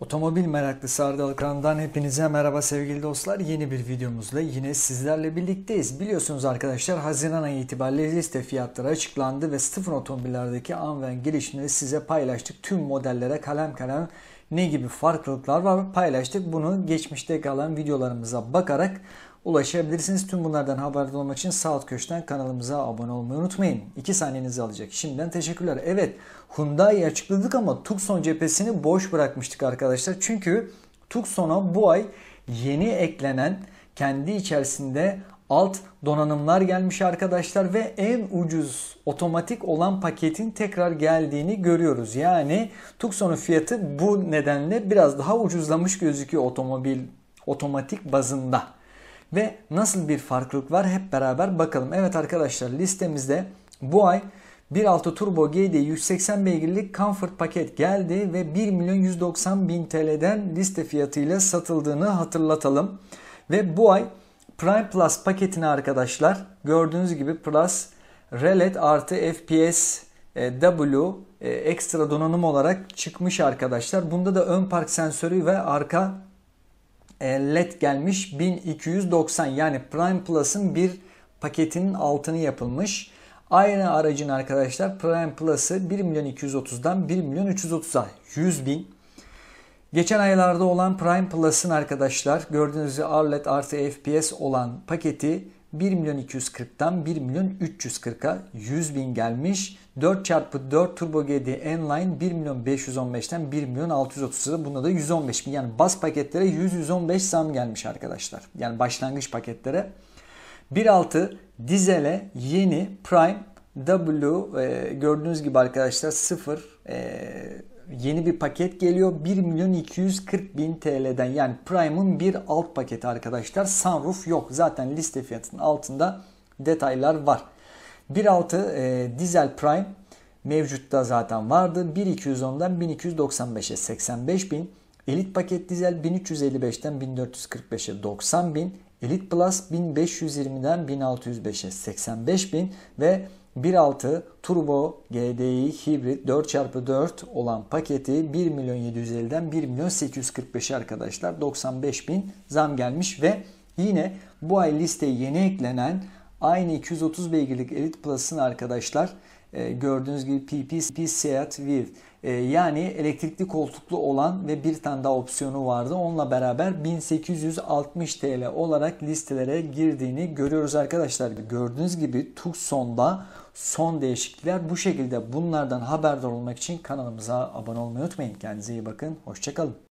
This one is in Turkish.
Otomobil meraklısı Arda Alkan'dan hepinize merhaba sevgili dostlar. Yeni bir videomuzla yine sizlerle birlikteyiz. Biliyorsunuz arkadaşlar Haziran ayı itibariyle liste fiyatları açıklandı ve sıfır otomobillerdeki Anven girişimleri size paylaştık. Tüm modellere kalem kalem ne gibi farklılıklar var paylaştık. Bunu geçmişte kalan videolarımıza bakarak ulaşabilirsiniz. Tüm bunlardan haberdar olmak için sağ alt köşeden kanalımıza abone olmayı unutmayın. 2 saniyenizi alacak. Şimdiden teşekkürler. Evet Hyundai'yi açıkladık ama Tucson cephesini boş bırakmıştık arkadaşlar. Çünkü Tucson'a bu ay yeni eklenen kendi içerisinde alt donanımlar gelmiş arkadaşlar ve en ucuz otomatik olan paketin tekrar geldiğini görüyoruz. Yani Tucson'un fiyatı bu nedenle biraz daha ucuzlamış gözüküyor otomobil otomatik bazında. Ve nasıl bir farklılık var hep beraber bakalım. Evet arkadaşlar listemizde bu ay 1.6 Turbo GD 180 beygirlik Comfort paket geldi ve 1 milyon 190 bin TL'den liste fiyatıyla satıldığını hatırlatalım. Ve bu ay Prime Plus paketini arkadaşlar gördüğünüz gibi Plus Relet artı FPS e, W e, ekstra donanım olarak çıkmış arkadaşlar. Bunda da ön park sensörü ve arka e, LED gelmiş 1290 yani Prime Plus'ın bir paketinin altını yapılmış. Aynı aracın arkadaşlar Prime Plus'ı 1 milyon 230'dan 1 milyon 330'a 100 bin. Geçen aylarda olan Prime Plus'ın arkadaşlar gördüğünüz gibi RLED artı FPS olan paketi 1 milyon 240'tan 1 milyon 340'a 100 bin gelmiş. 4 çarpı 4 Turbo GD N-Line 1 milyon 515'ten 1 milyon 630'a bunda da 115 bin. Yani bas paketlere 115 zam gelmiş arkadaşlar. Yani başlangıç paketlere. 1.6 dizele yeni Prime W e, gördüğünüz gibi arkadaşlar 0 e, yeni bir paket geliyor. 1 milyon 240 bin TL'den yani Prime'ın bir alt paketi arkadaşlar. Sunroof yok. Zaten liste fiyatının altında detaylar var. 1.6 e, Diesel Prime mevcutta zaten vardı. 1.210'dan 1295'e 85 bin. Elit paket dizel 1355'ten 1445'e 90 bin. Elite Plus 1520'den 1605'e 85.000 ve 1.6 turbo GDI hibrit 4x4 olan paketi 1.750'den 1.845'e arkadaşlar 95.000 zam gelmiş ve yine bu ay listeye yeni eklenen Aynı 230 beygirlik Elite Plus'ın arkadaşlar e, gördüğünüz gibi PP Seat Viv e, yani elektrikli koltuklu olan ve bir tane daha opsiyonu vardı. Onunla beraber 1860 TL olarak listelere girdiğini görüyoruz arkadaşlar. Gördüğünüz gibi Tucson'da son değişiklikler bu şekilde. Bunlardan haberdar olmak için kanalımıza abone olmayı unutmayın. Kendinize iyi bakın. Hoşçakalın.